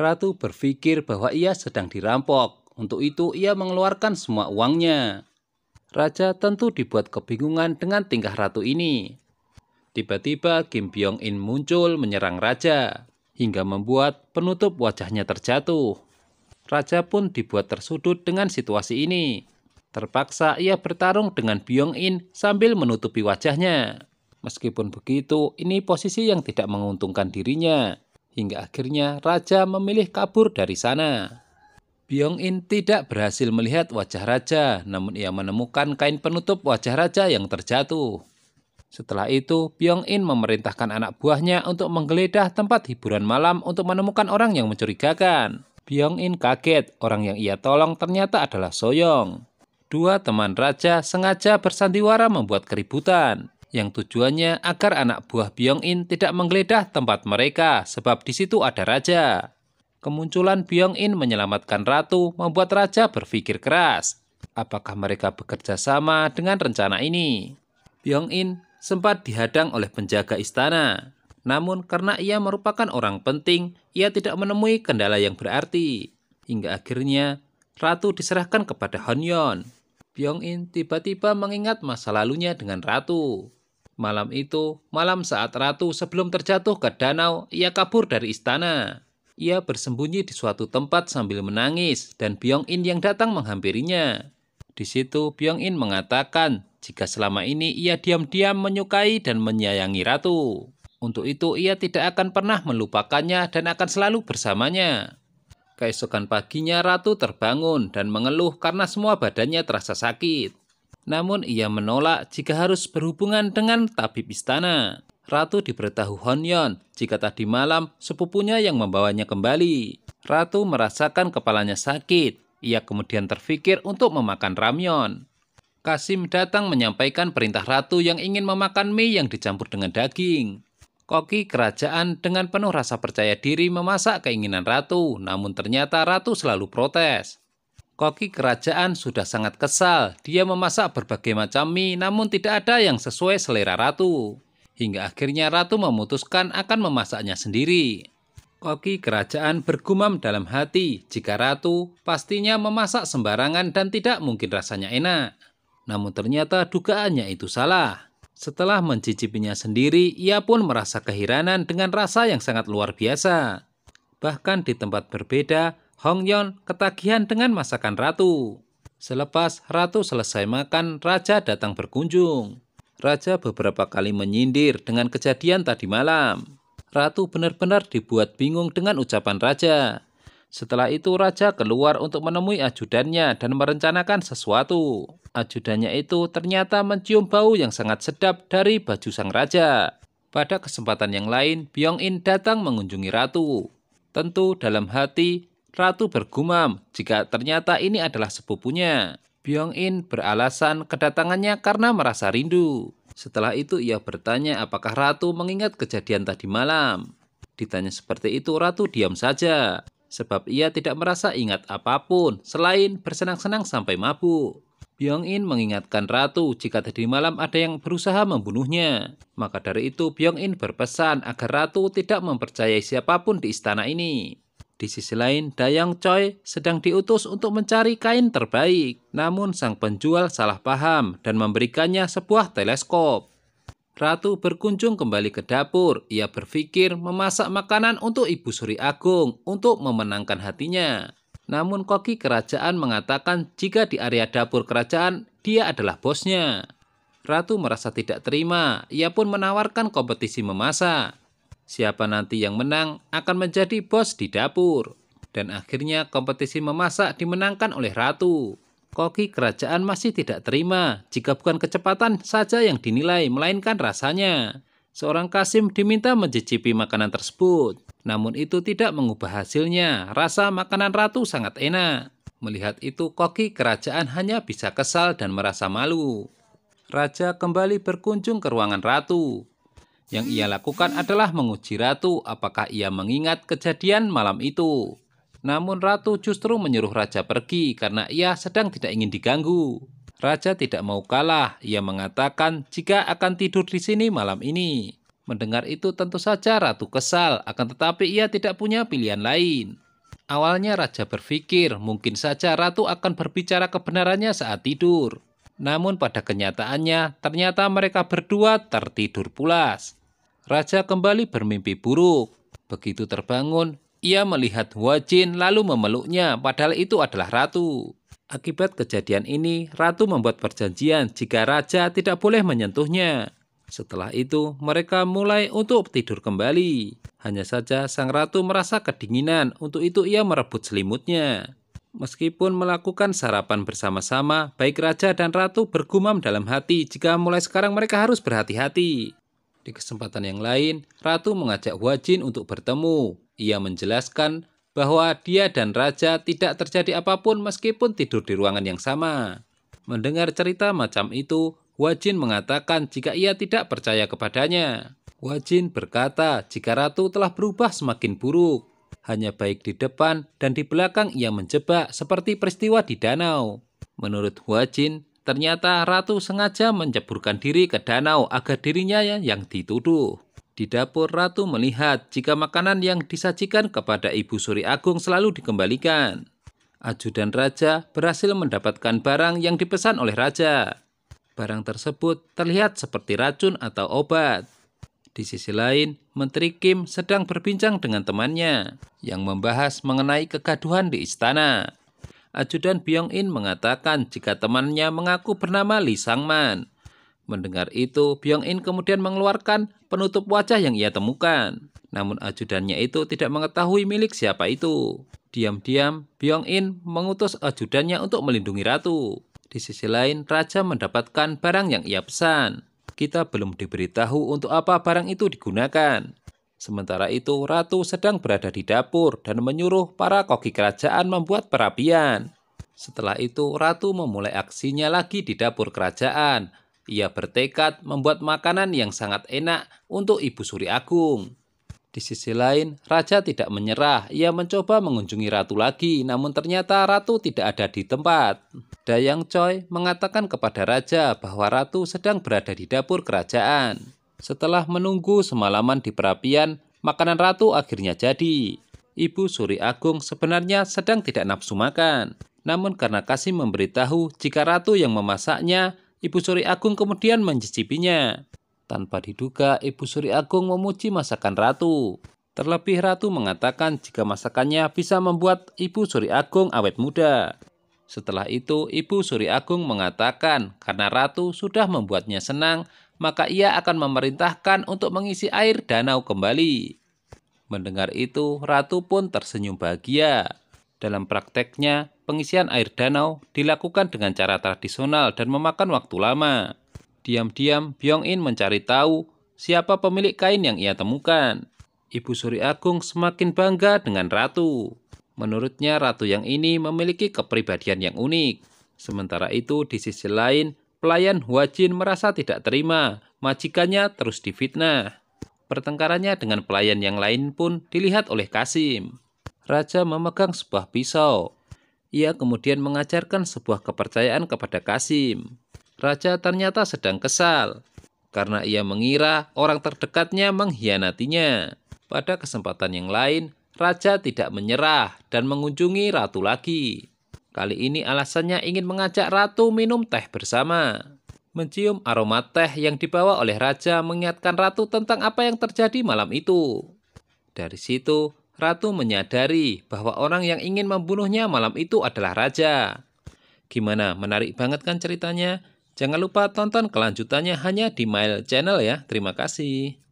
Ratu berpikir bahwa ia sedang dirampok. Untuk itu ia mengeluarkan semua uangnya. Raja tentu dibuat kebingungan dengan tingkah ratu ini. Tiba-tiba Kim byung In muncul menyerang raja, hingga membuat penutup wajahnya terjatuh. Raja pun dibuat tersudut dengan situasi ini. Terpaksa ia bertarung dengan byung In sambil menutupi wajahnya. Meskipun begitu, ini posisi yang tidak menguntungkan dirinya, hingga akhirnya raja memilih kabur dari sana. Byong In tidak berhasil melihat wajah raja, namun ia menemukan kain penutup wajah raja yang terjatuh. Setelah itu, Byong In memerintahkan anak buahnya untuk menggeledah tempat hiburan malam untuk menemukan orang yang mencurigakan. Byong In kaget, orang yang ia tolong ternyata adalah Soyong. Dua teman raja sengaja bersandiwara membuat keributan yang tujuannya agar anak buah Byong-in tidak menggeledah tempat mereka sebab di situ ada raja. Kemunculan Byong-in menyelamatkan ratu membuat raja berpikir keras. Apakah mereka bekerja sama dengan rencana ini? Byong-in sempat dihadang oleh penjaga istana. Namun karena ia merupakan orang penting, ia tidak menemui kendala yang berarti. Hingga akhirnya, Ratu diserahkan kepada Honyon. Byong-in tiba-tiba mengingat masa lalunya dengan Ratu. Malam itu, malam saat ratu sebelum terjatuh ke danau, ia kabur dari istana. Ia bersembunyi di suatu tempat sambil menangis, dan Byong In yang datang menghampirinya. Di situ, Byong In mengatakan jika selama ini ia diam-diam menyukai dan menyayangi ratu. Untuk itu, ia tidak akan pernah melupakannya dan akan selalu bersamanya. Keesokan paginya, ratu terbangun dan mengeluh karena semua badannya terasa sakit. Namun ia menolak jika harus berhubungan dengan tabib istana. Ratu diberitahu Honyon jika tadi malam sepupunya yang membawanya kembali. Ratu merasakan kepalanya sakit. Ia kemudian terfikir untuk memakan ramyon. Kasim datang menyampaikan perintah ratu yang ingin memakan mie yang dicampur dengan daging. Koki kerajaan dengan penuh rasa percaya diri memasak keinginan ratu, namun ternyata ratu selalu protes. Koki kerajaan sudah sangat kesal. Dia memasak berbagai macam mie, namun tidak ada yang sesuai selera ratu. Hingga akhirnya ratu memutuskan akan memasaknya sendiri. Koki kerajaan bergumam dalam hati, jika ratu pastinya memasak sembarangan dan tidak mungkin rasanya enak. Namun ternyata dugaannya itu salah. Setelah mencicipinya sendiri, ia pun merasa keheranan dengan rasa yang sangat luar biasa. Bahkan di tempat berbeda, Hongyeon ketagihan dengan masakan ratu. Selepas ratu selesai makan, raja datang berkunjung. Raja beberapa kali menyindir dengan kejadian tadi malam. Ratu benar-benar dibuat bingung dengan ucapan raja. Setelah itu raja keluar untuk menemui ajudannya dan merencanakan sesuatu. Ajudannya itu ternyata mencium bau yang sangat sedap dari baju sang raja. Pada kesempatan yang lain, Byong In datang mengunjungi ratu. Tentu dalam hati, Ratu bergumam jika ternyata ini adalah sepupunya. Byong In beralasan kedatangannya karena merasa rindu. Setelah itu ia bertanya apakah Ratu mengingat kejadian tadi malam. Ditanya seperti itu Ratu diam saja. Sebab ia tidak merasa ingat apapun selain bersenang-senang sampai mabuk. Byong In mengingatkan Ratu jika tadi malam ada yang berusaha membunuhnya. Maka dari itu Byong In berpesan agar Ratu tidak mempercayai siapapun di istana ini. Di sisi lain, Dayang Choi sedang diutus untuk mencari kain terbaik. Namun sang penjual salah paham dan memberikannya sebuah teleskop. Ratu berkunjung kembali ke dapur. Ia berpikir memasak makanan untuk Ibu Suri Agung untuk memenangkan hatinya. Namun koki kerajaan mengatakan jika di area dapur kerajaan dia adalah bosnya. Ratu merasa tidak terima. Ia pun menawarkan kompetisi memasak. Siapa nanti yang menang akan menjadi bos di dapur. Dan akhirnya kompetisi memasak dimenangkan oleh ratu. Koki kerajaan masih tidak terima jika bukan kecepatan saja yang dinilai, melainkan rasanya. Seorang Kasim diminta mencicipi makanan tersebut, namun itu tidak mengubah hasilnya. Rasa makanan ratu sangat enak. Melihat itu, koki kerajaan hanya bisa kesal dan merasa malu. Raja kembali berkunjung ke ruangan ratu. Yang ia hmm. lakukan adalah menguji ratu apakah ia mengingat kejadian malam itu. Namun ratu justru menyuruh raja pergi karena ia sedang tidak ingin diganggu. Raja tidak mau kalah, ia mengatakan jika akan tidur di sini malam ini. Mendengar itu tentu saja ratu kesal, akan tetapi ia tidak punya pilihan lain. Awalnya raja berpikir mungkin saja ratu akan berbicara kebenarannya saat tidur. Namun pada kenyataannya ternyata mereka berdua tertidur pulas. Raja kembali bermimpi buruk. Begitu terbangun, ia melihat wajin lalu memeluknya, padahal itu adalah ratu. Akibat kejadian ini, ratu membuat perjanjian jika raja tidak boleh menyentuhnya. Setelah itu, mereka mulai untuk tidur kembali. Hanya saja sang ratu merasa kedinginan, untuk itu ia merebut selimutnya. Meskipun melakukan sarapan bersama-sama, baik raja dan ratu bergumam dalam hati jika mulai sekarang mereka harus berhati-hati. Di kesempatan yang lain, Ratu mengajak Huajin untuk bertemu. Ia menjelaskan bahwa dia dan raja tidak terjadi apapun meskipun tidur di ruangan yang sama. Mendengar cerita macam itu, Huajin mengatakan jika ia tidak percaya kepadanya. Huajin berkata jika ratu telah berubah semakin buruk. Hanya baik di depan dan di belakang ia menjebak seperti peristiwa di danau. Menurut Huajin, Ternyata Ratu sengaja menceburkan diri ke danau agar dirinya yang dituduh. Di dapur Ratu melihat jika makanan yang disajikan kepada Ibu Suri Agung selalu dikembalikan. Ajudan Raja berhasil mendapatkan barang yang dipesan oleh Raja. Barang tersebut terlihat seperti racun atau obat. Di sisi lain, Menteri Kim sedang berbincang dengan temannya yang membahas mengenai kegaduhan di istana. Ajudan Byong In mengatakan jika temannya mengaku bernama Li Sangman. Mendengar itu, Byong In kemudian mengeluarkan penutup wajah yang ia temukan. Namun ajudannya itu tidak mengetahui milik siapa itu. Diam-diam, Byong In mengutus ajudannya untuk melindungi ratu. Di sisi lain, raja mendapatkan barang yang ia pesan. Kita belum diberitahu untuk apa barang itu digunakan. Sementara itu, ratu sedang berada di dapur dan menyuruh para koki kerajaan membuat perapian. Setelah itu, ratu memulai aksinya lagi di dapur kerajaan. Ia bertekad membuat makanan yang sangat enak untuk Ibu Suri Agung. Di sisi lain, raja tidak menyerah. Ia mencoba mengunjungi ratu lagi, namun ternyata ratu tidak ada di tempat. Dayang Choi mengatakan kepada raja bahwa ratu sedang berada di dapur kerajaan. Setelah menunggu semalaman di perapian, makanan ratu akhirnya jadi. Ibu Suri Agung sebenarnya sedang tidak nafsu makan. Namun karena kasih memberitahu jika ratu yang memasaknya, Ibu Suri Agung kemudian mencicipinya. Tanpa diduga, Ibu Suri Agung memuji masakan ratu. Terlebih ratu mengatakan jika masakannya bisa membuat Ibu Suri Agung awet muda. Setelah itu, Ibu Suri Agung mengatakan karena ratu sudah membuatnya senang, maka ia akan memerintahkan untuk mengisi air danau kembali. Mendengar itu, ratu pun tersenyum bahagia. Dalam prakteknya, pengisian air danau dilakukan dengan cara tradisional dan memakan waktu lama. Diam-diam, Byong In mencari tahu siapa pemilik kain yang ia temukan. Ibu Suri Agung semakin bangga dengan ratu. Menurutnya, ratu yang ini memiliki kepribadian yang unik. Sementara itu, di sisi lain, Pelayan Huajin merasa tidak terima, majikannya terus difitnah. Pertengkarannya dengan pelayan yang lain pun dilihat oleh Kasim. Raja memegang sebuah pisau. Ia kemudian mengajarkan sebuah kepercayaan kepada Kasim. Raja ternyata sedang kesal karena ia mengira orang terdekatnya mengkhianatinya. Pada kesempatan yang lain, raja tidak menyerah dan mengunjungi ratu lagi. Kali ini alasannya ingin mengajak ratu minum teh bersama. Mencium aroma teh yang dibawa oleh raja mengingatkan ratu tentang apa yang terjadi malam itu. Dari situ, ratu menyadari bahwa orang yang ingin membunuhnya malam itu adalah raja. Gimana, menarik banget kan ceritanya? Jangan lupa tonton kelanjutannya hanya di Mail Channel ya. Terima kasih.